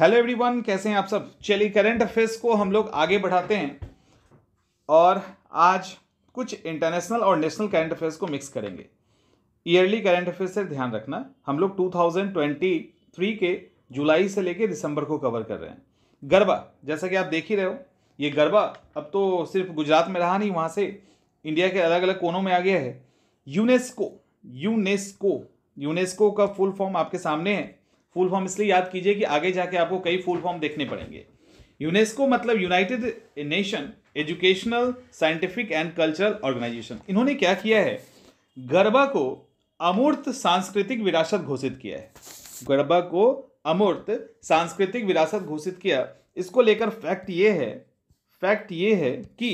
Hello everyone कैसे हैं आप सब चलिए करंट अफेयर्स को हम लोग आगे बढ़ाते हैं और आज कुछ इंटरनेशनल और नेशनल करंट अफेयर्स को मिक्स करेंगे ईयरली करंट अफेयर्स से ध्यान रखना हम लोग 2023 के जुलाई से लेकर दिसंबर को कवर कर रहे हैं गरबा जैसा कि आप देख ही रहे हो ये गरबा अब तो सिर्फ गुजरात में रहा नहीं वहाँ से इंडिया के अलग अलग कोनों में आ गया है यूनेस्को यूनेस्को यूनेस्को का फुल फॉर्म आपके सामने है फुल फॉर्म इसलिए याद कीजिए कि आगे जाके आपको कई फुल फॉर्म देखने पड़ेंगे यूनेस्को मतलब United Nation educational scientific and cultural organisation इन्होंने क्या किया है गरबा को अमूर्त सांस्कृतिक विरासत घोषित किया है गरबा को अमूर्त सांस्कृतिक विरासत घोषित किया इसको लेकर फैक्ट ये है फैक्ट ये है कि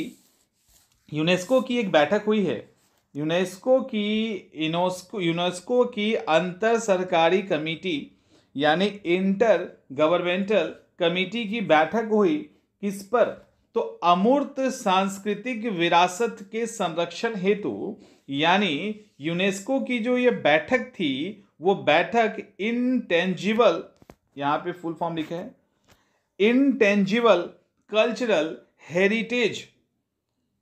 यूनेस्को की एक बैठक हुई है यूनेस्को की यूनेस्को की अंतर सरकारी कमेटी यानी इंटर गवर्नमेंटल कमेटी की बैठक हुई किस पर तो अमूर्त सांस्कृतिक विरासत के संरक्षण हेतु यानी यूनेस्को की जो ये बैठक थी वो बैठक इनटेंजिबल यहाँ पे फुल फॉर्म लिखा है इनटेंजिबल कल्चरल हेरिटेज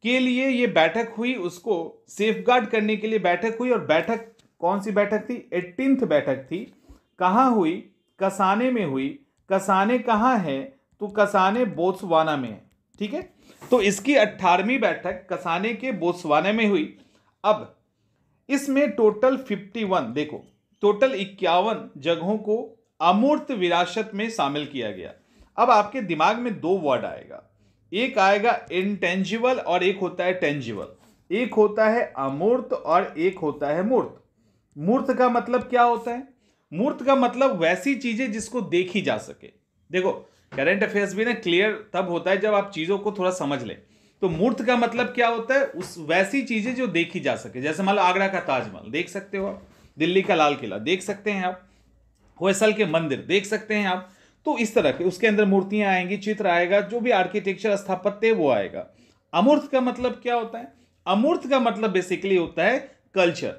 के लिए ये बैठक हुई उसको सेफगार्ड करने के लिए बैठक हुई और बैठक कौन सी बैठक थी एटीनथ बैठक थी कहाँ हुई कसाने में हुई कसाने कहाँ है तो कसाने बोत्सवाना में है ठीक है तो इसकी अट्ठारहवीं बैठक कसाने के बोत्सवाना में हुई अब इसमें टोटल फिफ्टी वन देखो टोटल इक्यावन जगहों को अमूर्त विरासत में शामिल किया गया अब आपके दिमाग में दो वर्ड आएगा एक आएगा इनटेंजिबल और एक होता है टेंजिबल एक होता है अमूर्त और एक होता है मूर्त मूर्त का मतलब क्या होता है मूर्त का मतलब वैसी चीजें जिसको देखी जा सके देखो करंट अफेयर्स भी ना क्लियर तब होता है जब आप चीजों को थोड़ा समझ लें तो मूर्त का मतलब क्या होता है उस वैसी चीजें जो देखी जा सके जैसे मान लो आगरा का ताजमहल देख सकते हो आप दिल्ली का लाल किला देख सकते हैं आप होसल के मंदिर देख सकते हैं आप तो इस तरह के उसके अंदर मूर्तियां आएंगी चित्र आएगा जो भी आर्किटेक्चर स्थापत्य वो आएगा अमूर्त का मतलब क्या होता है अमूर्त का मतलब बेसिकली होता है कल्चर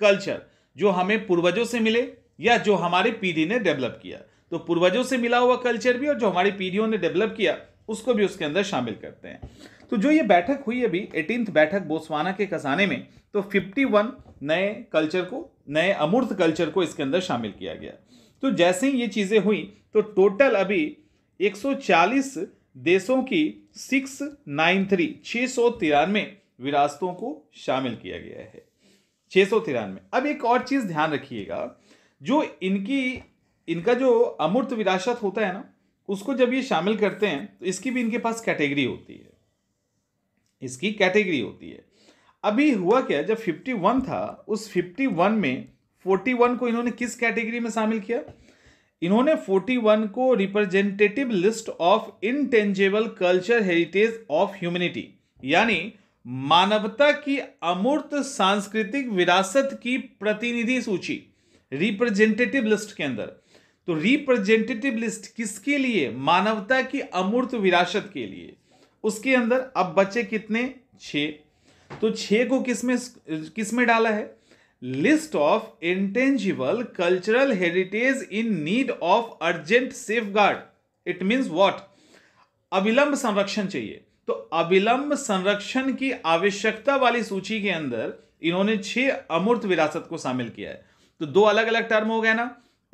कल्चर जो हमें पूर्वजों से मिले या जो हमारी पीढ़ी ने डेवलप किया तो पूर्वजों से मिला हुआ कल्चर भी और जो हमारी पीढ़ियों ने डेवलप किया उसको भी उसके अंदर शामिल करते हैं तो जो ये बैठक हुई अभी एटीनथ बैठक बोस्वाना के खजाने में तो 51 नए कल्चर को नए अमूर्त कल्चर को इसके अंदर शामिल किया गया तो जैसे ही ये चीज़ें हुई तो टोटल अभी 140 देशों की सिक्स नाइन थ्री छः सौ तिरानवे विरासतों को शामिल किया गया है छः सौ तिरानवे अब एक और चीज़ ध्यान रखिएगा जो इनकी इनका जो अमूर्त विरासत होता है ना उसको जब ये शामिल करते हैं तो इसकी भी इनके पास कैटेगरी होती है इसकी कैटेगरी होती है अभी हुआ क्या जब 51 था उस 51 में 41 को इन्होंने किस कैटेगरी में शामिल किया इन्होंने 41 को representative list of intangible culture heritage of humanity यानी मानवता की अमूर्त सांस्कृतिक विरासत की प्रतिनिधि सूची रिप्रेजेंटेटिव लिस्ट के अंदर तो रिप्रेजेंटेटिव लिस्ट किसके लिए मानवता की अमूर्त विरासत के लिए उसके अंदर अब बचे कितने छ तो छ को किसमें किसमें डाला है list of intangible cultural heritage in need of urgent safeguard it means what अविलंब संरक्षण चाहिए तो अविलंब संरक्षण की आवश्यकता वाली सूची के अंदर इन्होंने छह अमूर्त विरासत को शामिल किया है तो दो अलग अलग टर्म हो गए ना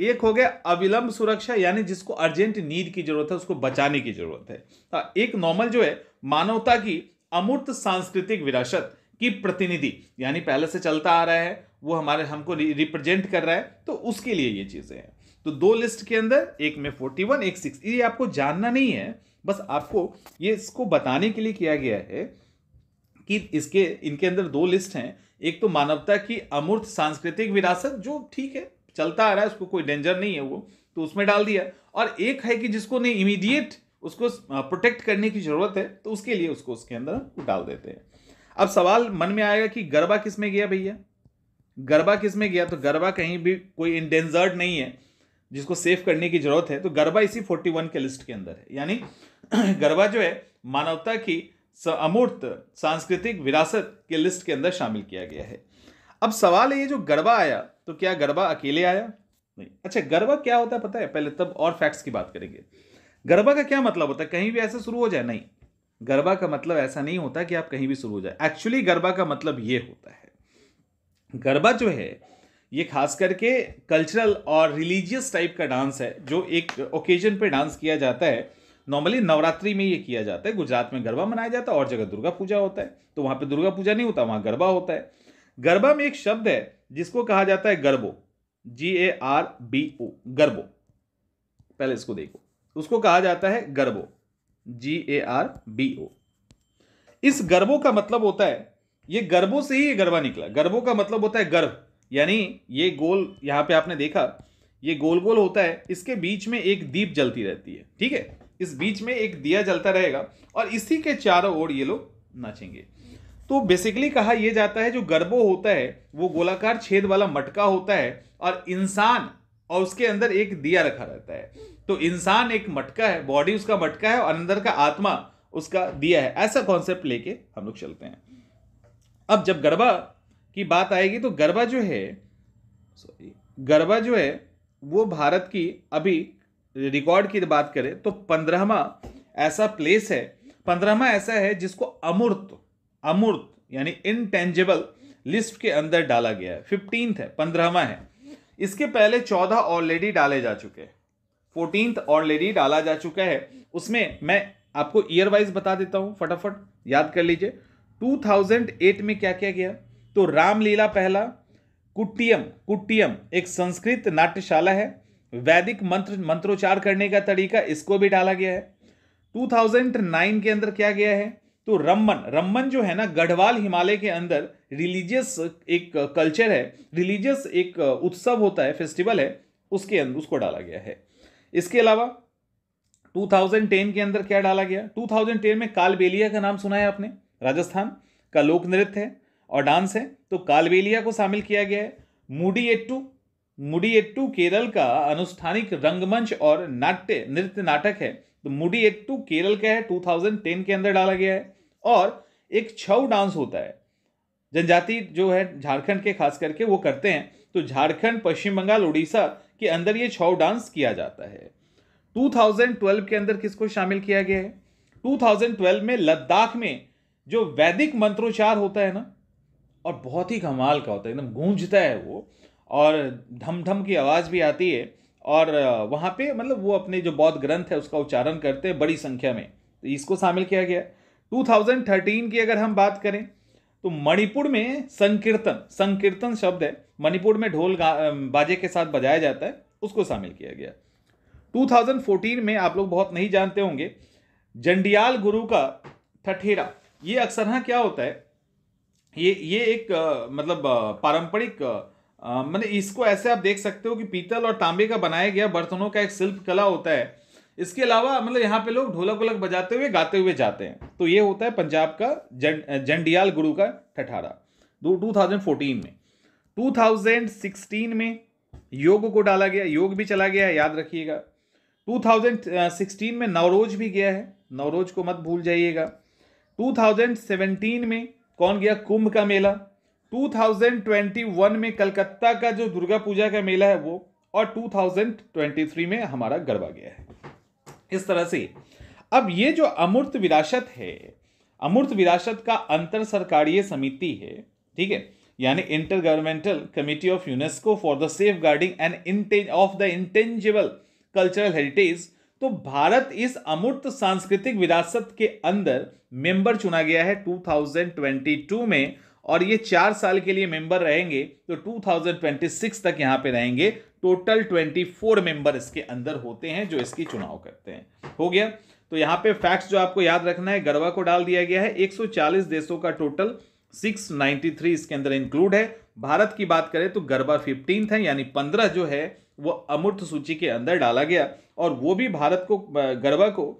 एक हो गया अविलंब सुरक्षा यानी जिसको अर्जेंट नीड की जरूरत है उसको बचाने की जरूरत है हाँ, एक नॉर्मल जो है मानवता की अमूर्त सांस्कृतिक विरासत की प्रतिनिधि यानी पहले से चलता आ रहा है वो हमारे हमको रिप्रेजेंट कर रहा है तो उसके लिए ये चीज़ें हैं तो दो लिस्ट के अंदर एक में फोर्टी वन एक सिक्स ये आपको जानना नहीं है बस आपको ये इसको बताने के लिए किया गया है कि इसके इनके अंदर दो लिस्ट हैं एक तो मानवता की अमूर्त सांस्कृतिक विरासत जो ठीक है चलता आ रहा है उसको कोई डेंजर नहीं है वो तो उसमें डाल दिया और एक है कि जिसको नहीं इमीडिएट उसको प्रोटेक्ट करने की ज़रूरत है तो उसके लिए उसको उसके अंदर डाल देते हैं अब सवाल मन में आएगा कि गरबा किस में गया भैया गरबा किस में गया तो गरबा कहीं भी कोई इंडेंजर्ड नहीं है जिसको सेव करने की जरूरत है तो गरबा इसी 41 के लिस्ट के अंदर है यानी गरबा जो है मानवता की अमूर्त सांस्कृतिक विरासत के लिस्ट के अंदर शामिल किया गया है अब सवाल है ये जो गरबा आया तो क्या गरबा अकेले आया नहीं अच्छा गरबा क्या होता है पता है पहले तब और फैक्ट्स की बात करेंगे गरबा का क्या मतलब होता है कहीं भी ऐसा शुरू हो जाए नहीं गरबा का मतलब ऐसा नहीं होता कि आप कहीं भी शुरू हो जाए एक्चुअली गरबा का मतलब ये होता है गरबा जो है ये खास करके कल्चरल और रिलीजियस टाइप का डांस है जो एक ओकेजन पे डांस किया जाता है नॉर्मली नवरात्रि में ये किया जाता है गुजरात में गरबा मनाया जाता है और जगह दुर्गा पूजा होता है तो वहाँ पे दुर्गा पूजा नहीं होता वहाँ गरबा होता है गरबा में एक शब्द है जिसको कहा जाता है गरबो जी ए आर बी ओ गरबो पहले इसको देखो उसको कहा जाता है गरबो जी ए आर बी ओ इस गरबो का मतलब होता है ये गर्भों से ही ये गरबा निकला गर्भों का मतलब होता है गर्भ यानी ये गोल यहाँ पे आपने देखा ये गोल गोल होता है इसके बीच में एक दीप जलती रहती है ठीक है इस बीच में एक दिया जलता रहेगा और इसी के चारों ओर ये लोग नाचेंगे तो बेसिकली कहा यह जाता है जो गर्भो होता है वो गोलाकार छेद वाला मटका होता है और इंसान और उसके अंदर एक दिया रखा रहता है तो इंसान एक मटका है बॉडी उसका मटका है और अंदर का आत्मा उसका दिया है ऐसा कॉन्सेप्ट लेके हम लोग चलते हैं अब जब गरबा की बात आएगी तो गरबा जो है सॉरी गरबा जो है वो भारत की अभी रिकॉर्ड की बात करें तो पंद्रहवा ऐसा प्लेस है पंद्रहवा ऐसा है जिसको अमूर्त अमूर्त यानी इनटेंजेबल लिस्ट के अंदर डाला गया है फिफ्टींथ है पंद्रहवा है इसके पहले चौदह ऑलरेडी डाले जा चुके हैं फोर्टींथ ऑलरेडी डाला जा चुका है उसमें मैं आपको ईयर वाइज बता देता हूँ फटाफट याद कर लीजिए 2008 में क्या क्या गया तो रामलीला पहला कुट्टियम कुट्टियम एक संस्कृत नाट्यशाला है वैदिक मंत्र मंत्रोच्चार करने का तरीका इसको भी डाला गया है 2009 के अंदर क्या गया है तो रमन रमन जो है ना गढ़वाल हिमालय के अंदर रिलीजियस एक कल्चर है रिलीजियस एक उत्सव होता है फेस्टिवल है उसके अंदर उसको डाला गया है इसके अलावा 2010 के अंदर क्या डाला गया 2010 में कालबेलिया का नाम सुना है आपने राजस्थान का लोक नृत्य है और डांस है तो कालबेलिया को शामिल किया गया है मूडी एट्टू मुडिएट्टू केरल का अनुष्ठानिक रंगमंच और नाट्य नृत्य नाटक है तो मुडिएट्टू केरल का है 2010 के अंदर डाला गया है और एक छऊ डांस होता है जनजाति जो है झारखंड के खास करके वो करते हैं तो झारखंड पश्चिम बंगाल उड़ीसा के अंदर ये छऊ डांस किया जाता है 2012 के अंदर किसको शामिल किया गया है 2012 में लद्दाख में जो वैदिक मंत्रोच्चार होता है ना और बहुत ही कमाल का होता है एकदम गूंजता है वो और धम धम की आवाज़ भी आती है और वहाँ पे मतलब वो अपने जो बौद्ध ग्रंथ है उसका उच्चारण करते हैं बड़ी संख्या में तो इसको शामिल किया गया 2013 की अगर हम बात करें तो मणिपुर में संकीर्तन संकीर्तन शब्द है मणिपुर में ढोल बाजे के साथ बजाया जाता है उसको शामिल किया गया 2014 में आप लोग बहुत नहीं जानते होंगे जंडियाल गुरु का ठठेरा ये अक्सर हाँ क्या होता है ये ये एक मतलब पारंपरिक मैंने इसको ऐसे आप देख सकते हो कि पीतल और तांबे का बनाया गया बर्तनों का एक शिल्प कला होता है इसके अलावा मतलब यहाँ पे लोग ढोलक वोलक बजाते हुए गाते हुए जाते हैं तो ये होता है पंजाब का जंडियाल गुरु का ठठारा टू थाउजेंड फोर्टीन में टू थाउजेंड सिक्सटीन में योग को डाला गया योग भी चला गया याद रखिएगा टू थाउजेंड सिक्सटीन में नवरोज भी गया है नवरोज को मत भूल जाइएगा टू थाउजेंड सेवेंटीन में कौन गया कुंभ का मेला 2021 में कलकत्ता का जो दुर्गा पूजा का मेला है वो और 2023 में हमारा गरबा गया है इस तरह से अब ये जो अमूर्त विरासत है अमूर्त विरासत का अंतर सरकारीय समिति है ठीक है यानी intergovernmental committee of UNESCO for the safeguarding and of the intangible cultural heritage तो भारत इस अमूर्त सांस्कृतिक विरासत के अंदर मेंबर चुना गया है 2022 में और ये चार साल के लिए मेंबर रहेंगे तो 2026 तक यहाँ पे रहेंगे टोटल 24 मेंबर इसके अंदर होते हैं जो इसकी चुनाव करते हैं हो गया तो यहाँ पे फैक्ट्स जो आपको याद रखना है गरवा को डाल दिया गया है 140 देशों का टोटल 693 इसके अंदर इंक्लूड है भारत की बात करें तो गरबा फिफ्टीन है यानी पंद्रह जो है वो अमूर्त सूची के अंदर डाला गया और वो भी भारत को गरबा को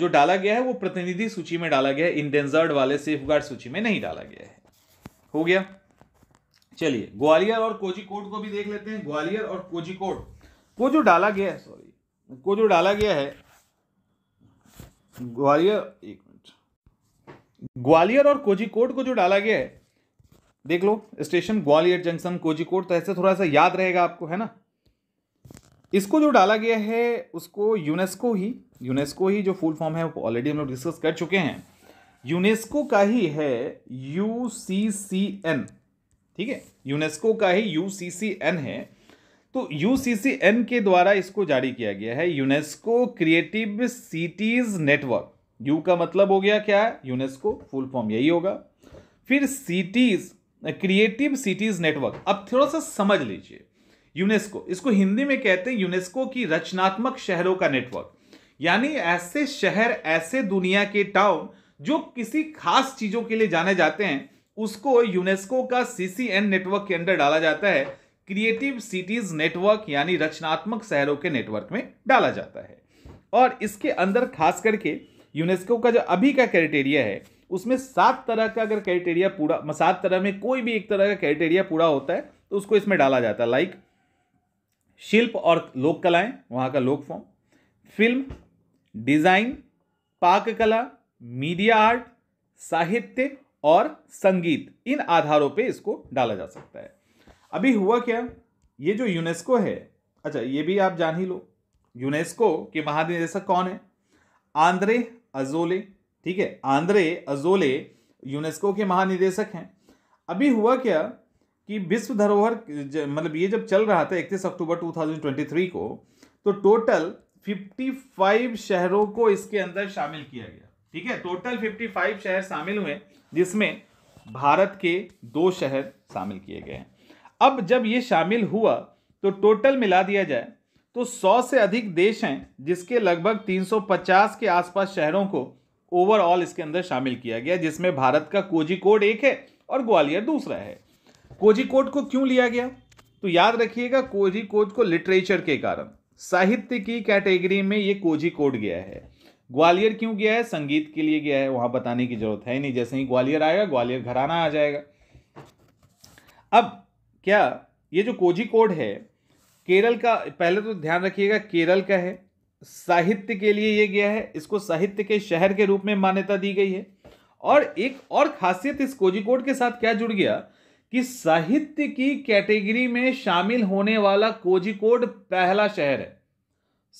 जो डाला गया है वो प्रतिनिधि सूची में डाला गया है इंडेंजर्ड वाले सेफ गार्ड सूची में नहीं डाला गया है हो गया चलिए ग्वालियर और कोचिकोट को भी देख लेते हैं ग्वालियर और कोचिकोट को जो डाला गया है सॉरी को जो डाला गया है ग्वालियर एक मिनट ग्वालियर और कोजिकोट को जो डाला गया है देख लो स्टेशन ग्वालियर जंक्शन कोजिकोट तो ऐसे थोड़ा सा याद रहेगा आपको है ना इसको जो डाला गया है उसको यूनेस्को ही यूनेस्को ही जो फुल फॉर्म है वो ऑलरेडी हम लोग डिस्कस कर चुके हैं यूनेस्को का ही है यू सी सी एन ठीक है यूनेस्को का ही यू सी सी एन है तो यू सी सी एन के द्वारा इसको जारी किया गया है UNESCO creative cities network U का मतलब हो गया क्या है यूनेस्को फुल फॉर्म यही होगा फिर सिटीज़ क्रिएटिव सिटीज़ नेटवर्क अब थोड़ा सा समझ लीजिए यूनेस्को इसको हिंदी में कहते हैं यूनेस्को की रचनात्मक शहरों का नेटवर्क यानी ऐसे शहर ऐसे दुनिया के टाउन जो किसी खास चीज़ों के लिए जाने जाते हैं उसको यूनेस्को का सीसीएन नेटवर्क के अंडर डाला जाता है क्रिएटिव सिटीज नेटवर्क यानी रचनात्मक शहरों के नेटवर्क में डाला जाता है और इसके अंदर खास करके यूनेस्को का जो अभी का क्राइटेरिया है उसमें सात तरह का अगर क्राइटेरिया पूरा सात तरह में कोई भी एक तरह का क्राइटेरिया पूरा होता है तो उसको इसमें डाला जाता है लाइक शिल्प और लोक कलाएं वहां का लोक फॉर्म फिल्म डिज़ाइन पाक कला मीडिया आर्ट साहित्य और संगीत इन आधारों पे इसको डाला जा सकता है अभी हुआ क्या ये जो यूनेस्को है अच्छा ये भी आप जान ही लो यूनेस्को के महानिदेशक कौन है आंद्रे अजोले ठीक है आंद्रे अजोले यूनेस्को के महानिदेशक हैं अभी हुआ क्या कि विश्व धरोहर मतलब ये जब चल रहा था इकतीस अक्टूबर 2023 को तो टोटल 55 शहरों को इसके अंदर शामिल किया गया ठीक है टोटल 55 शहर शामिल हुए जिसमें भारत के दो शहर शामिल किए गए हैं अब जब ये शामिल हुआ तो टोटल मिला दिया जाए तो 100 से अधिक देश हैं जिसके लगभग 350 के आसपास शहरों को ओवरऑल इसके अंदर शामिल किया गया जिसमें भारत का कोजिकोड एक है और ग्वालियर दूसरा है कोजिकोड को क्यों लिया गया तो याद रखिएगा कोजिकोड को लिटरेचर के कारण साहित्य की कैटेगरी में ये कोजिकोड गया है ग्वालियर क्यों गया है संगीत के लिए गया है वहां बताने की जरूरत है नहीं जैसे ही ग्वालियर आएगा ग्वालियर घराना आ जाएगा अब क्या ये जो कोजी कोड है केरल का पहले तो ध्यान रखिएगा केरल का है साहित्य के लिए ये गया है इसको साहित्य के शहर के रूप में मान्यता दी गई है और एक और खासियत इस कोजिकोड के साथ क्या जुड़ गया कि साहित्य की कैटेगरी में शामिल होने वाला कोजिकोड पहला शहर है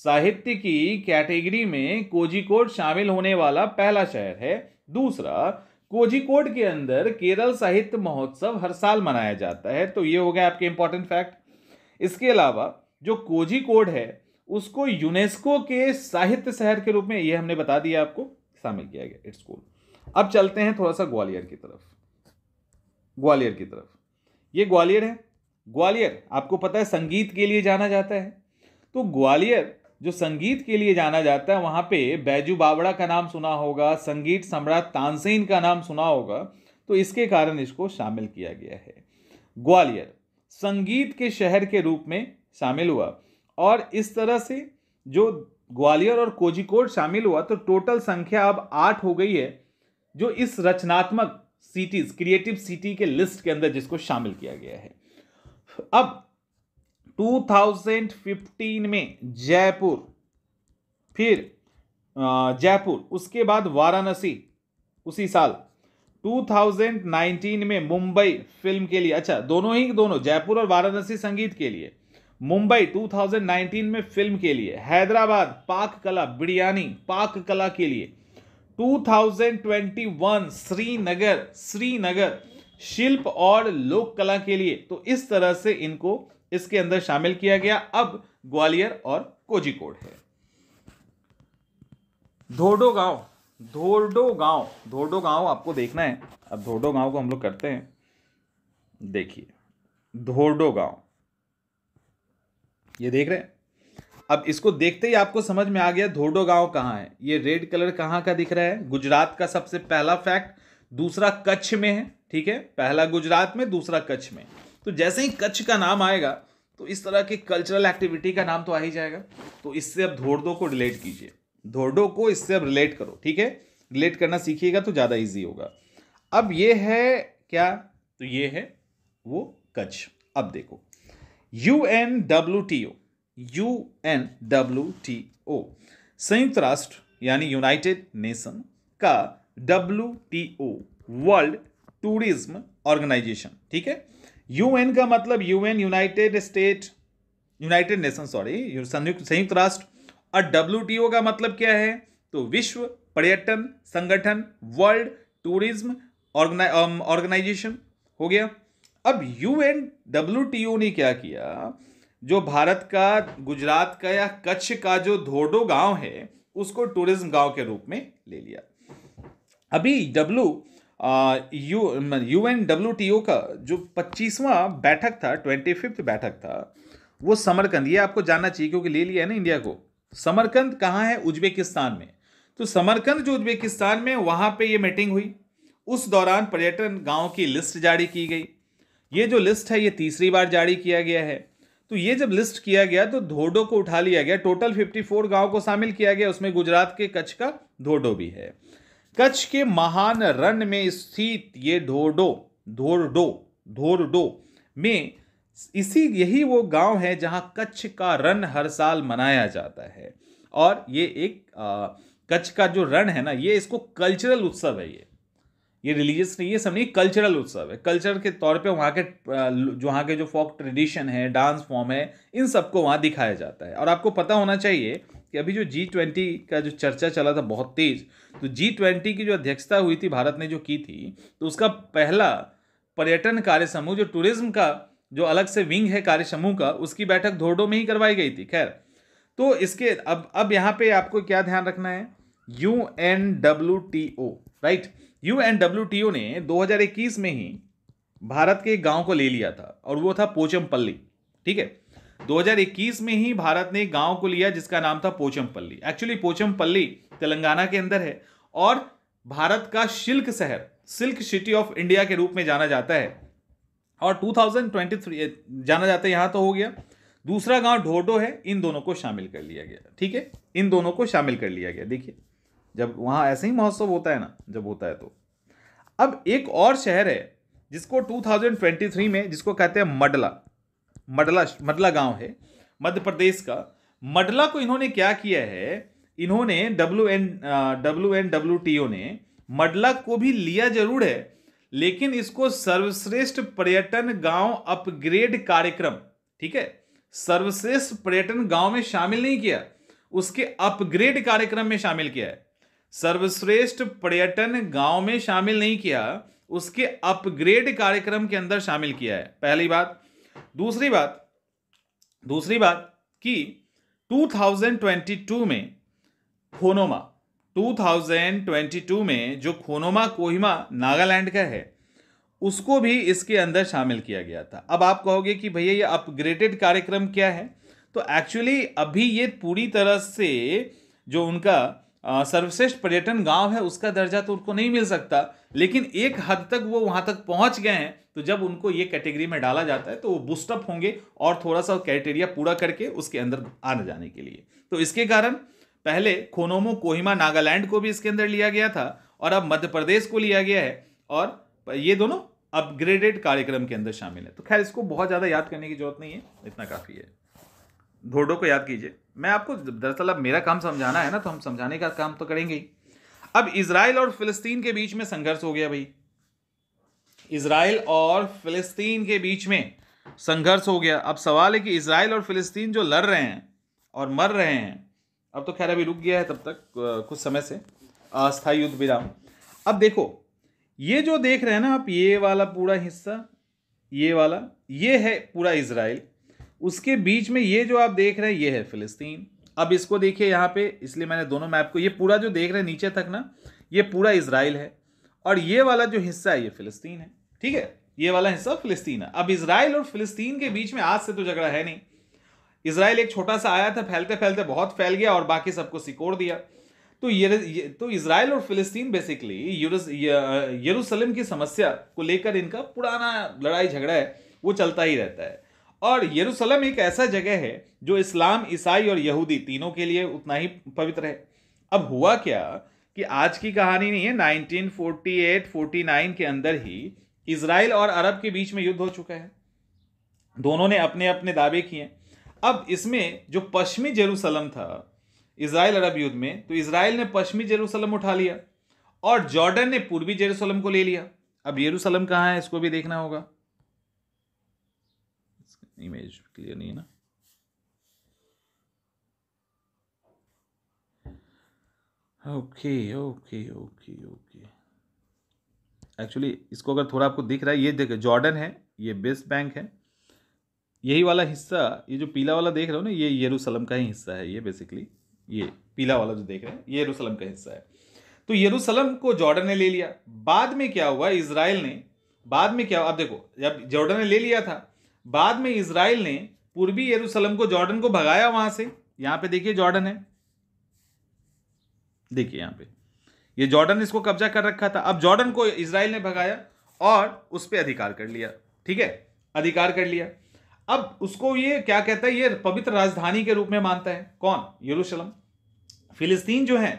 साहित्य की कैटेगरी में कोजिकोड शामिल होने वाला पहला शहर है दूसरा कोजिकोड के अंदर केरल साहित्य महोत्सव हर साल मनाया जाता है तो ये हो गया आपके इंपॉर्टेंट फैक्ट इसके अलावा जो कोजिकोड है उसको यूनेस्को के साहित्य शहर के रूप में ये हमने बता दिया आपको शामिल किया गया इट्स कोड अब चलते हैं थोड़ा सा ग्वालियर की तरफ ग्वालियर की तरफ ये ग्वालियर है ग्वालियर आपको पता है संगीत के लिए जाना जाता है तो ग्वालियर जो संगीत के लिए जाना जाता है वहाँ पे बैजू बावड़ा का नाम सुना होगा संगीत सम्राट तानसेन का नाम सुना होगा तो इसके कारण इसको शामिल किया गया है ग्वालियर संगीत के शहर के रूप में शामिल हुआ और इस तरह से जो ग्वालियर और कोजिकोड शामिल हुआ तो टोटल संख्या अब आठ हो गई है जो इस रचनात्मक सिटीज क्रिएटिव सिटी के लिस्ट के अंदर जिसको शामिल किया गया है अब 2015 में जयपुर फिर जयपुर उसके बाद वाराणसी उसी साल 2019 में मुंबई फिल्म के लिए अच्छा दोनों ही दोनों जयपुर और वाराणसी संगीत के लिए मुंबई 2019 में फिल्म के लिए हैदराबाद पाक कला बिरयानी पाक कला के लिए 2021 श्रीनगर श्रीनगर शिल्प और लोक कला के लिए तो इस तरह से इनको इसके अंदर शामिल किया गया अब ग्वालियर और कोजिकोड है धोडो गांव धोडो गांव धोडो गांव आपको देखना है अब धोडो गांव को हम लोग करते हैं देखिए धोडो गांव ये देख रहे हैं अब इसको देखते ही आपको समझ में आ गया धोडो गांव कहाँ है ये रेड कलर कहाँ का दिख रहा है गुजरात का सबसे पहला फैक्ट दूसरा कच्छ में है ठीक है पहला गुजरात में दूसरा कच्छ में तो जैसे ही कच्छ का नाम आएगा तो इस तरह की कल्चरल एक्टिविटी का नाम तो आ ही जाएगा तो इससे अब धोरडो को रिलेट कीजिए धोरडो को इससे अब रिलेट करो ठीक है रिलेट करना सीखिएगा तो ज़्यादा ईजी होगा अब ये है क्या तो ये है वो कच्छ अब देखो U N W T O U N W T O संयुक्त राष्ट्र यानी यूनाइटेड नेशन का W T O world tourism organisation ठीक है यूएन का मतलब UN United State United Nation sorry संयुक्त राष्ट्र और डब्ल्यू का मतलब क्या है तो विश्व पर्यटन संगठन वर्ल्ड टूरिज्म ऑर्गेनाइजेशन हो गया अब यू एन डब्ल्यू टी ने क्या किया जो भारत का गुजरात का या कच्छ का जो धोडो गांव है उसको टूरिज्म गांव के रूप में ले लिया अभी W U N W T O का जो पच्चीसवां बैठक था ट्वेंटी फिफ्थ बैठक था वो समरकंद ये आपको जानना चाहिए क्योंकि ले लिया है ना इंडिया को समरकंद कहाँ है उज्बेकिस्तान में तो समरकंद जो उज्बेकिस्तान में वहाँ पे ये मीटिंग हुई उस दौरान पर्यटन गांव की लिस्ट जारी की गई ये जो लिस्ट है ये तीसरी बार जारी किया गया है तो ये जब लिस्ट किया गया तो धोडो को उठा लिया गया टोटल 54 गांव को शामिल किया गया उसमें गुजरात के कच्छ का धोडो भी है कच्छ के महान रण में स्थित ये ढोडो धोरडो धोरडो में इसी यही वो गांव है जहां कच्छ का रण हर साल मनाया जाता है और ये एक आ, कच्छ का जो रण है ना ये इसको कल्चरल उत्सव है ये ये रिलीजियस नहीं है सब नहीं कल्चरल उत्सव है कल्चर के तौर पे वहाँ के जो वहाँ के जो फोक ट्रेडिशन है डांस फॉर्म है इन सबको वहाँ दिखाया जाता है और आपको पता होना चाहिए कि अभी जो जी ट्वेंटी का जो चर्चा चला था बहुत तेज तो जी ट्वेंटी की जो अध्यक्षता हुई थी भारत ने जो की थी तो उसका पहला पर्यटन कार्य समूह जो टूरिज्म का जो अलग से विंग है कार्य समूह का उसकी बैठक धोडो में ही करवाई गई थी खैर तो इसके अब अब यहाँ पे आपको क्या ध्यान रखना है U N W T O right U N W ने 2021 में ही भारत के एक गांव को ले लिया था और वो था पोचमपल्ली ठीक है 2021 में ही भारत ने एक गांव को लिया जिसका नाम था पोचमपल्ली एक्चुअली पोचमपल्ली तेलंगाना के अंदर है और भारत का शिल्क शहर सिल्क सिटी ऑफ इंडिया के रूप में जाना जाता है और 2023 जाना जाता है यहाँ तो हो गया दूसरा गांव ढोडो है इन दोनों को शामिल कर लिया गया ठीक है इन दोनों को शामिल कर लिया गया देखिए जब वहाँ ऐसे ही महोत्सव होता है ना जब होता है तो अब एक और शहर है जिसको 2023 में जिसको कहते हैं मडला मडला मडला गांव है मध्य प्रदेश का मडला को इन्होंने क्या किया है इन्होंने W N W N W T O ने मडला को भी लिया जरूर है लेकिन इसको सर्वश्रेष्ठ पर्यटन गांव अपग्रेड कार्यक्रम ठीक है सर्वश्रेष्ठ पर्यटन गांव में शामिल नहीं किया उसके अपग्रेड कार्यक्रम में शामिल किया है सर्वश्रेष्ठ पर्यटन गांव में शामिल नहीं किया उसके अपग्रेड कार्यक्रम के अंदर शामिल किया है पहली बात दूसरी बात दूसरी बात कि 2022 में खोनोमा 2022 में जो खोनोमा कोहिमा नागालैंड का है उसको भी इसके अंदर शामिल किया गया था अब आप कहोगे कि भैया ये अपग्रेडेड कार्यक्रम क्या है तो एक्चुअली अभी ये पूरी तरह से जो उनका सर्वश्रेष्ठ पर्यटन गांव है उसका दर्जा तो उनको नहीं मिल सकता लेकिन एक हद तक वो वहां तक पहुंच गए हैं तो जब उनको ये कैटेगरी में डाला जाता है तो वो बुस्टअप होंगे और थोड़ा सा क्राइटेरिया पूरा करके उसके अंदर आने जाने के लिए तो इसके कारण पहले खोनोमो कोहिमा नागालैंड को भी इसके अंदर लिया गया था और अब मध्य प्रदेश को लिया गया है और ये दोनों अपग्रेडेड कार्यक्रम के अंदर शामिल है तो खैर इसको बहुत ज़्यादा याद करने की जरूरत नहीं है इतना काफ़ी है ढोडो को याद कीजिए मैं आपको दरअसल अब मेरा काम समझाना है ना तो हम समझाने का काम तो करेंगे ही अब इसराइल और फिलिस्तीन के बीच में संघर्ष हो गया भाई इसराइल और फिलिस्तीन के बीच में संघर्ष हो गया अब सवाल है कि इसराइल और फिलिस्तीन जो लड़ रहे हैं और मर रहे हैं अब तो खैर अभी रुक गया है तब तक कुछ समय से अस्थायी युद्ध विराम अब देखो ये जो देख रहे हैं ना आप ये वाला पूरा हिस्सा ये वाला ये है पूरा इसराइल उसके बीच में ये जो आप देख रहे हैं ये है फिलिस्तीन अब इसको देखिए यहाँ पे इसलिए मैंने दोनों मैप को ये पूरा जो देख रहे हैं नीचे तक ना ये पूरा इसराइल है और ये वाला जो हिस्सा है ये फिलिस्तीन है ठीक है ये वाला हिस्सा फिलिस्तीन है अब इसराइल और फिलिस्तीन के बीच में आज से तो झगड़ा है नहीं इसराइल एक छोटा सा आया था फैलते फैलते बहुत फैल गया और बाकी सबको सिकोड़ दिया तो ये, ये तो इसराइल और फिलिस्तीन बेसिकली यरूशलेम की समस्या को लेकर इनका पुराना लड़ाई झगड़ा है वो चलता ही रहता है और यरूशलेम एक ऐसा जगह है जो इस्लाम ईसाई और यहूदी तीनों के लिए उतना ही पवित्र है अब हुआ क्या कि आज की कहानी नहीं है 1948 49 के अंदर ही इसराइल और अरब के बीच में युद्ध हो चुका है दोनों ने अपने अपने दावे किए अब इसमें जो पश्चिमी जेरूसलम था इसराइल अरब युद्ध में तो इसराइल ने पश्चिमी जेरूसलम उठा लिया और जॉर्डन ने पूर्वी जेरूसलम को ले लिया अब येरूसलम कहाँ है इसको भी देखना होगा इमेज क्लियर नहीं है ना okay okay okay okay actually इसको अगर थोड़ा आपको दिख रहा है ये देखो जॉर्डन है ये बेस्ट बैंक है यही वाला हिस्सा ये जो पीला वाला देख रहे हो ना ये येरूसलम का ही हिस्सा है ये बेसिकली ये पीला वाला जो देख रहे हैं ये येरूसलम का हिस्सा है तो येरूसलम को जॉर्डन ने ले लिया बाद में क्या हुआ इसराइल ने बाद में क्या हुआ? अब देखो जब जॉर्डन ने ले लिया था बाद में इसराइल ने पूर्वी यरूशलेम को जॉर्डन को भगाया वहां से यहां पे देखिए जॉर्डन है देखिए यहां पे ये जॉर्डन इसको कब्जा कर रखा था अब जॉर्डन को इसराइल ने भगाया और उस पर अधिकार कर लिया ठीक है अधिकार कर लिया अब उसको ये क्या कहता है ये पवित्र राजधानी के रूप में मानता है कौन यरूशलम फिलिस्तीन जो है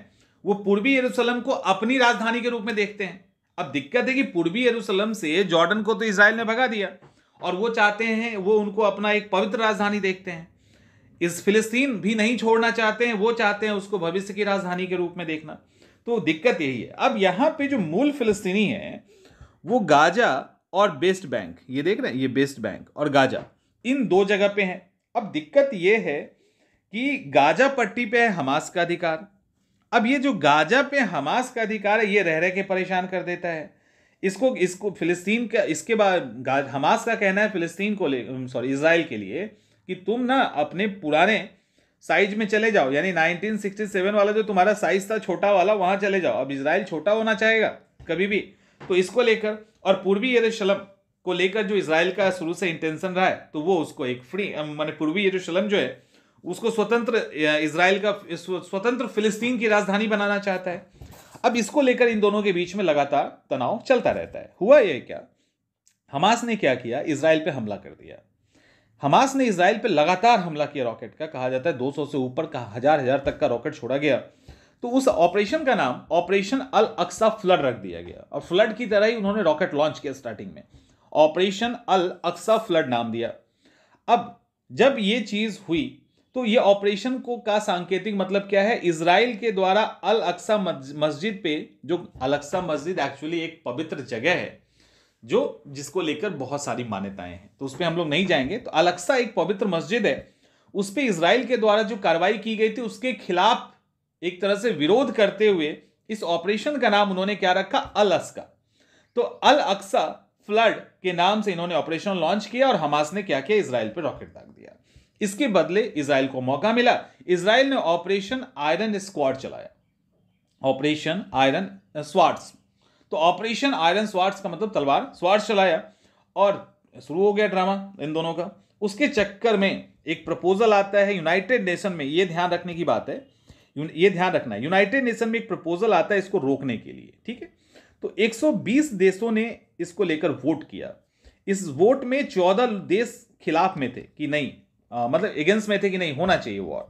वो पूर्वी यरूशलम को अपनी राजधानी के रूप में देखते हैं अब दिक्कत है कि पूर्वी यरूशलम से जॉर्डन को तो इसराइल ने भगा दिया और वो चाहते हैं वो उनको अपना एक पवित्र राजधानी देखते हैं इस फिलिस्तीन भी नहीं छोड़ना चाहते हैं वो चाहते हैं उसको भविष्य की राजधानी के रूप में देखना तो दिक्कत यही है अब यहाँ पे जो मूल फिलिस्तीनी है वो गाजा और बेस्ट बैंक ये देख रहे हैं ये बेस्ट बैंक और गाजा इन दो जगह पे हैं अब दिक्कत ये है कि गाजा पट्टी पे है हमास का अधिकार अब ये जो गाजा पे हमास का अधिकार है ये रह रह के परेशान कर देता है इसको इसको फिलिस्तीन का इसके बाद हमास का कहना है फिलिस्तीन को ले सॉरी इसराइल के लिए कि तुम ना अपने पुराने साइज में चले जाओ यानी 1967 वाला जो तुम्हारा साइज था छोटा वाला वहाँ चले जाओ अब इसराइल छोटा होना चाहेगा कभी भी तो इसको लेकर और पूर्वी यरूशलम को लेकर जो इसराइल का शुरू से इंटेंशन रहा है तो वो उसको एक फ्री मैंने पूर्वी यरूशलम जो है उसको स्वतंत्र इसराइल का स्वतंत्र फिलिस्तीन की राजधानी बनाना चाहता है अब इसको लेकर इन दोनों के बीच में लगातार तनाव चलता रहता है हुआ यह क्या हमास ने क्या किया इसराइल पर हमला कर दिया हमास ने इसराइल पर लगातार हमला किया रॉकेट का कहा जाता है 200 से ऊपर का हजार हजार तक का रॉकेट छोड़ा गया तो उस ऑपरेशन का नाम ऑपरेशन अल अक्सा फ्लड रख दिया गया और फ्लड की तरह ही उन्होंने रॉकेट लॉन्च किया स्टार्टिंग में ऑपरेशन अल अक्सा फ्लड नाम दिया अब जब ये चीज़ हुई तो ये ऑपरेशन को का सांकेतिक मतलब क्या है इसराइल के द्वारा अल अक्सा मस्जिद पे जो अल अक्सा मस्जिद एक्चुअली एक पवित्र जगह है जो जिसको लेकर बहुत सारी मान्यताएं हैं तो उस पर हम लोग नहीं जाएंगे तो अल अक्सा एक पवित्र मस्जिद है उस पर इसराइल के द्वारा जो कार्रवाई की गई थी उसके खिलाफ एक तरह से विरोध करते हुए इस ऑपरेशन का नाम उन्होंने क्या रखा अल अस्का तो अल अक्सा फ्लड के नाम से इन्होंने ऑपरेशन लॉन्च किया और हमास ने क्या किया इसराइल पर रॉकेट दाग दिया इसके बदले इसराइल को मौका मिला इसराइल ने ऑपरेशन आयरन स्क्वाड चलाया ऑपरेशन आयरन स्वाट्स तो ऑपरेशन आयरन स्वार्ट्स का मतलब तलवार स्वार्ट्स चलाया और शुरू हो गया ड्रामा इन दोनों का उसके चक्कर में एक प्रपोजल आता है यूनाइटेड नेशन में ये ध्यान रखने की बात है ये ध्यान रखना है यूनाइटेड नेशन में एक प्रपोजल आता है इसको रोकने के लिए ठीक है तो 120 देशों ने इसको लेकर वोट किया इस वोट में 14 देश खिलाफ में थे कि नहीं आ, मतलब अगेंस्ट में थे कि नहीं होना चाहिए वॉर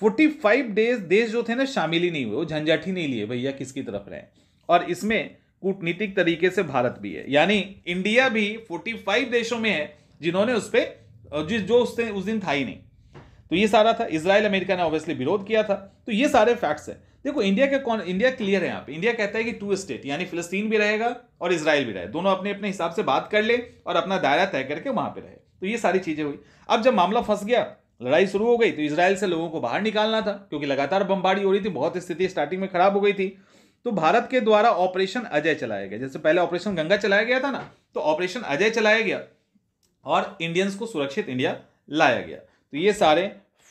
फोर्टी फाइव डेज देश जो थे ना शामिल ही नहीं हुए वो झंझट ही नहीं लिए भैया किसकी तरफ रहे और इसमें कूटनीतिक तरीके से भारत भी है यानी इंडिया भी फोर्टी फाइव देशों में है जिन्होंने उस पर जिस जो उस, उस दिन था ही नहीं तो ये सारा था इसराइल अमेरिका ने ऑब्वियसली विरोध किया था तो ये सारे फैक्ट्स है देखो इंडिया के कौन इंडिया क्लियर है यहाँ पे इंडिया कहता है कि टू स्टेट यानी फिलिस्तीन भी रहेगा और इसराइल भी रहे दोनों अपने अपने हिसाब से बात कर ले और अपना दायरा तय करके वहां पर रहे तो ये सारी चीज़ें हुई अब जब मामला फंस गया लड़ाई शुरू हो गई तो इसराइल से लोगों को बाहर निकालना था क्योंकि लगातार बमबारी हो रही थी बहुत स्थिति स्टार्टिंग में खराब हो गई थी तो भारत के द्वारा ऑपरेशन अजय चलाया गया जैसे पहले ऑपरेशन गंगा चलाया गया था ना तो ऑपरेशन अजय चलाया गया और इंडियंस को सुरक्षित इंडिया लाया गया तो ये सारे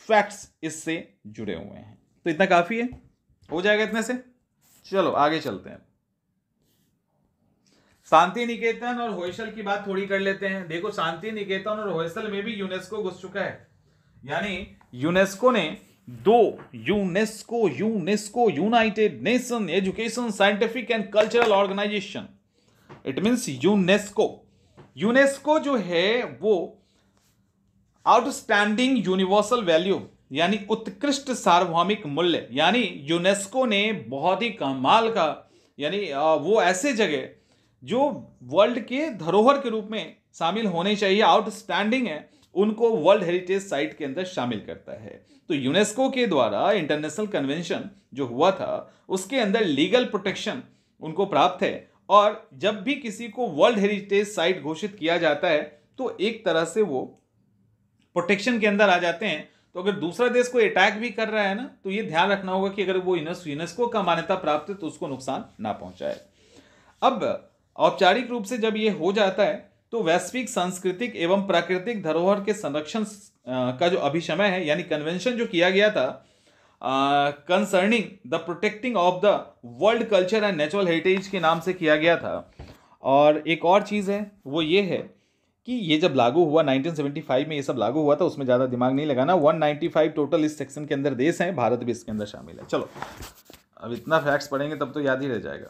फैक्ट्स इससे जुड़े हुए हैं तो इतना काफ़ी है हो जाएगा इतने से चलो आगे चलते हैं शांति निकेतन और होयसल की बात थोड़ी कर लेते हैं देखो शांति निकेतन और होयसल में भी यूनेस्को घुस चुका है यानी यूनेस्को ने दो UNESCO UNESCO United Nation education scientific and cultural organisation it means UNESCO UNESCO जो है वो आउटस्टैंडिंग यूनिवर्सल वैल्यू यानी उत्कृष्ट सार्वभौमिक मूल्य यानी यूनेस्को ने बहुत ही कमाल का यानी वो ऐसे जगह जो वर्ल्ड के धरोहर के रूप में शामिल होने चाहिए आउटस्टैंडिंग है उनको वर्ल्ड हेरिटेज साइट के अंदर शामिल करता है तो यूनेस्को के द्वारा इंटरनेशनल कन्वेंशन जो हुआ था उसके अंदर लीगल प्रोटेक्शन उनको प्राप्त है और जब भी किसी को वर्ल्ड हेरिटेज साइट घोषित किया जाता है तो एक तरह से वो प्रोटेक्शन के अंदर आ जाते हैं तो अगर दूसरा देश कोई अटैक भी कर रहा है ना तो ये ध्यान रखना होगा कि अगर वो यूनेस्को का मान्यता प्राप्त है तो उसको नुकसान ना पहुंचाए अब औपचारिक रूप से जब ये हो जाता है तो वैश्विक सांस्कृतिक एवं प्राकृतिक धरोहर के संरक्षण का जो अभिशमय है यानी कन्वेंशन जो किया गया था concerning the protecting of the world culture and natural heritage के नाम से किया गया था और एक और चीज़ है वो ये है कि ये जब लागू हुआ 1975 में ये सब लागू हुआ था उसमें ज़्यादा दिमाग नहीं लगाना 195 टोटल इस सेक्शन के अंदर देश हैं भारत भी इसके अंदर शामिल है चलो अब इतना फैक्ट्स पढ़ेंगे तब तो याद ही रह जाएगा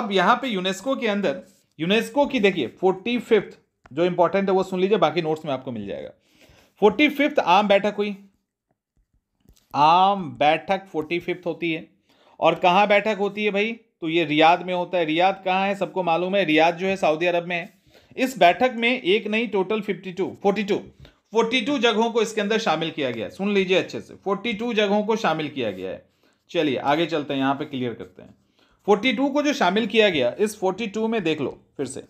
अब यहां पे यूनेस्को के अंदर यूनेस्को की देखिए फोर्टी फिफ्थ जो इंपॉर्टेंट है वो सुन लीजिए बाकी नोट्स में आपको मिल जाएगा फोर्टी फिफ्थ आम बैठक हुई आम बैठक फोर्टी फिफ्थ होती है और कहाँ बैठक होती है भाई तो ये रियाद में होता है रियाद कहाँ है सबको मालूम है रियाद जो है सऊदी अरब में है इस बैठक में एक नहीं total fifty two forty two forty two जगहों को इसके अंदर शामिल किया गया सुन लीजिए अच्छे से फोर्टी टू जगहों को शामिल किया गया है चलिए आगे चलते हैं यहाँ पे क्लियर करते हैं 42 को जो शामिल किया गया इस 42 में देख लो फिर से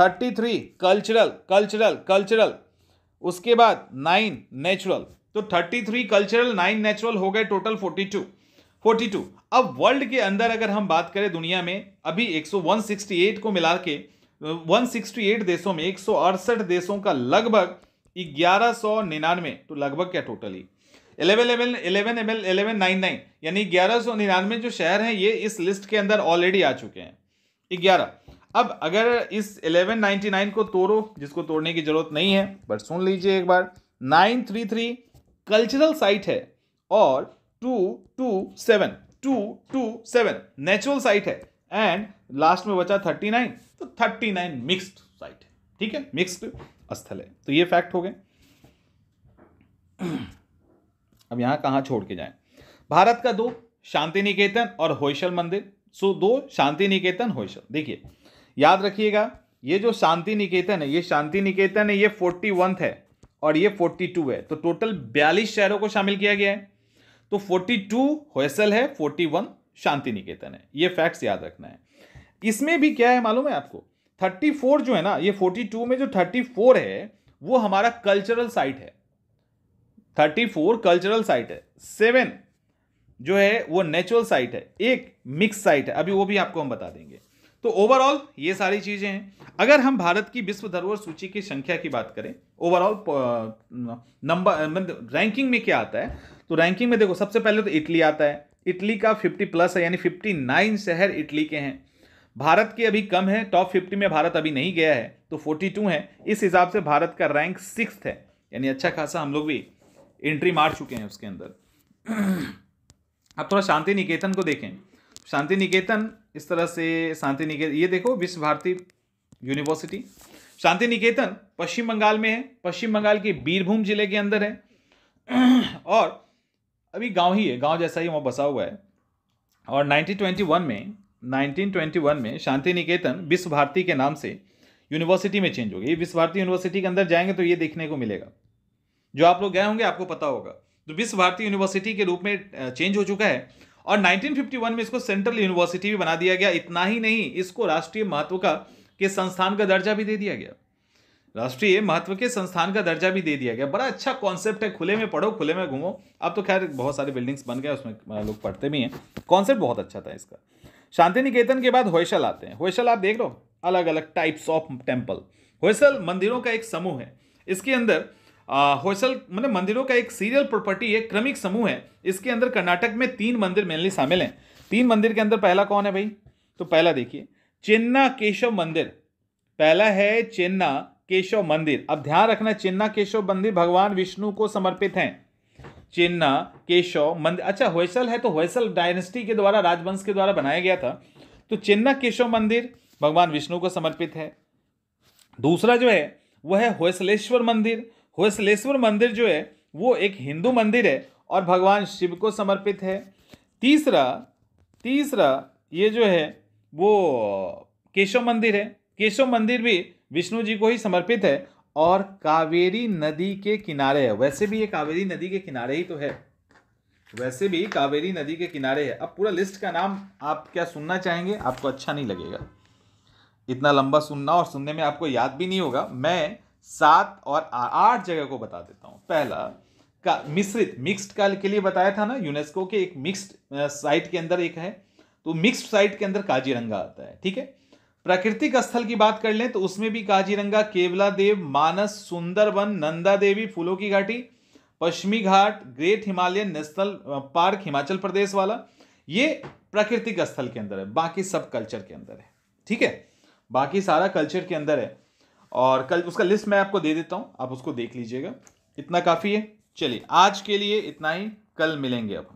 33 कल्चरल कल्चरल कल्चरल उसके बाद नाइन नेचुरल तो 33 कल्चरल नाइन नेचुरल हो गए टोटल 42 42 अब वर्ल्ड के अंदर अगर हम बात करें दुनिया में अभी 168 को मिला के 168 देशों में एक देशों का लगभग ग्यारह सौ निन्यानवे तो लगभग क्या totally eleven eleven eleven M L eleven nine nine यानी ग्यारह सौ निन्यानवे जो शहर हैं ये इस लिस्ट के अंदर ऑलरेडी आ चुके हैं ग्यारह अब अगर इस एलेवन नाइन्टी नाइन को तोड़ो जिसको तोड़ने की ज़रूरत नहीं है बट सुन लीजिए एक बार nine three three cultural site है और two two seven two two seven natural site है एंड लास्ट में बचा थर्टी नाइन तो थर्टी नाइन मिक्स्ड साइट है ठीक है मिक्स्ड स्थल है तो ये फैक्ट हो गए अब यहाँ कहाँ छोड़ के जाए भारत का दो शांति निकेतन और होयशल मंदिर सो दो शांति निकेतन होयशल देखिए याद रखिएगा ये जो शांति निकेतन है ये शांति निकेतन है ये फोर्टी है और ये फोर्टी टू है तो टोटल बयालीस शहरों को शामिल किया गया है तो फोर्टी टू होसल है फोर्टी वन शांति निकेतन है ये फैक्ट्स याद रखना है इसमें भी क्या है मालूम है आपको थर्टी फोर जो है ना ये फोर्टी टू में जो थर्टी फोर है वो हमारा कल्चरल साइट है थर्टी फोर कल्चरल साइट है सेवन जो है वो नेचुरल साइट है एक मिक्स साइट है अभी वो भी आपको हम बता देंगे तो ओवरऑल ये सारी चीज़ें हैं अगर हम भारत की विश्व धरोहर सूची की संख्या की बात करें ओवरऑल नंबर रैंकिंग में क्या आता है तो रैंकिंग में देखो सबसे पहले तो इटली आता है इटली का फिफ्टी प्लस है यानी फिफ्टी नाइन शहर इटली के हैं भारत के अभी कम है टॉप फिफ्टी में भारत अभी नहीं गया है तो फोर्टी टू है इस हिसाब से भारत का रैंक सिक्स है यानी अच्छा खासा हम लोग भी एंट्री मार चुके हैं उसके अंदर अब थोड़ा शांति निकेतन को देखें शांति निकेतन इस तरह से शांति निकेतन ये देखो विश्व भारती यूनिवर्सिटी शांति निकेतन पश्चिम बंगाल में है पश्चिम बंगाल के बीरभूम जिले के अंदर है और अभी गांव ही है गांव जैसा ही वहाँ बसा हुआ है और 1921 में 1921 में शांति निकेतन विश्व भारती के नाम से यूनिवर्सिटी में चेंज हो गई विश्व भारती यूनिवर्सिटी के अंदर जाएंगे तो ये देखने को मिलेगा जो आप लोग गए होंगे आपको पता होगा तो विश्व भारती यूनिवर्सिटी के रूप में चेंज हो चुका है और 1951 में इसको सेंट्रल यूनिवर्सिटी भी बना दिया गया इतना ही नहीं इसको राष्ट्रीय महत्व का के संस्थान का दर्जा भी दे दिया गया राष्ट्रीय महत्व के संस्थान का दर्जा भी दे दिया गया बड़ा अच्छा कॉन्सेप्ट है खुले में पढ़ो खुले में घूमो अब तो खैर बहुत सारे बिल्डिंग्स बन गए उसमें लोग पढ़ते भी हैं कॉन्सेप्ट बहुत अच्छा था इसका शांति निकेतन के बाद होयसल आते हैं होयसल आप देख लो अलग अलग टाइप्स ऑफ टेम्पल होयसल मंदिरों का एक समूह है इसके अंदर होसल मतलब मंदिरों का एक सीरियल प्रॉपर्टी है क्रमिक समूह है इसके अंदर कर्नाटक में तीन मंदिर मेनली शामिल हैं तीन मंदिर के अंदर पहला कौन है भाई तो पहला देखिए चेन्ना केशव मंदिर पहला है चेन्ना केशव मंदिर अब ध्यान रखना चेन्ना केशव मंदिर भगवान विष्णु को समर्पित हैं चेन्ना केशव मंदिर अच्छा होयसल है तो होयसल डायनेस्टी के द्वारा राजवंश के द्वारा बनाया गया था तो चेन्ना केशव मंदिर भगवान विष्णु को समर्पित है दूसरा जो है वह है होयसलेश्वर मंदिर होसलेश्वर मंदिर जो है वो एक हिंदू मंदिर है और भगवान शिव को समर्पित है तीसरा तीसरा ये जो है वो केशव मंदिर है केशव मंदिर भी विष्णु जी को ही समर्पित है और कावेरी नदी के किनारे है वैसे भी ये कावेरी नदी के किनारे ही तो है वैसे भी कावेरी नदी के किनारे है अब पूरा लिस्ट का नाम आप क्या सुनना चाहेंगे आपको अच्छा नहीं लगेगा इतना लंबा सुनना और सुनने में आपको याद भी नहीं होगा मैं सात और आठ जगह को बता देता हूं पहला का मिश्रित मिक्स्ड काल के लिए बताया था ना यूनेस्को के एक मिक्स्ड साइट के अंदर एक है तो मिक्स्ड साइट के अंदर काजीरंगा आता है ठीक है प्राकृतिक स्थल की बात कर लें तो उसमें भी काजीरंगा केवला देव मानस सुंदरवन नंदा देवी फूलों की घाटी पश्चिमी घाट great Himalayan national park Himachal Pradesh वाला ये प्राकृतिक स्थल के अंदर है बाकी सब कल्चर के अंदर है ठीक है बाकी सारा कल्चर के अंदर है और कल उसका लिस्ट मैं आपको दे देता हूँ आप उसको देख लीजिएगा इतना काफ़ी है चलिए आज के लिए इतना ही कल मिलेंगे अब